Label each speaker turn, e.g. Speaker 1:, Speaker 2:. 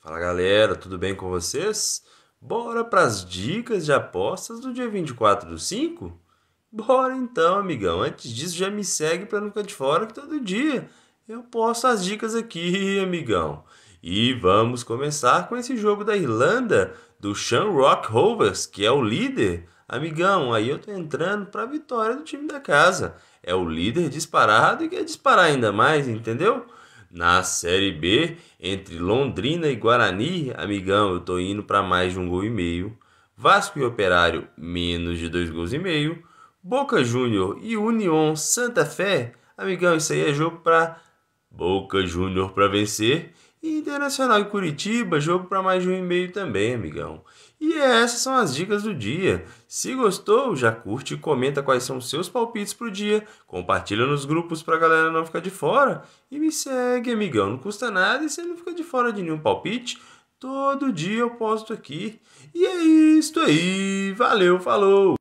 Speaker 1: Fala galera, tudo bem com vocês? Bora para as dicas de apostas do dia 24 do 5? Bora então, amigão. Antes disso, já me segue para não ficar de fora que todo dia eu posto as dicas aqui, amigão. E vamos começar com esse jogo da Irlanda, do Shamrock Rovers, que é o líder. Amigão, aí eu tô entrando para a vitória do time da casa. É o líder disparado e quer disparar ainda mais, entendeu? Na Série B, entre Londrina e Guarani, amigão, eu estou indo para mais de um gol e meio. Vasco e Operário, menos de dois gols e meio. Boca Júnior e União Santa Fé, amigão, isso aí é jogo para Boca Júnior para vencer e Internacional e Curitiba, jogo para mais de um e meio também, amigão. E essas são as dicas do dia. Se gostou, já curte e comenta quais são os seus palpites pro dia, compartilha nos grupos pra galera não ficar de fora e me segue, amigão. Não custa nada e você não fica de fora de nenhum palpite. Todo dia eu posto aqui. E é isso aí. Valeu, falou!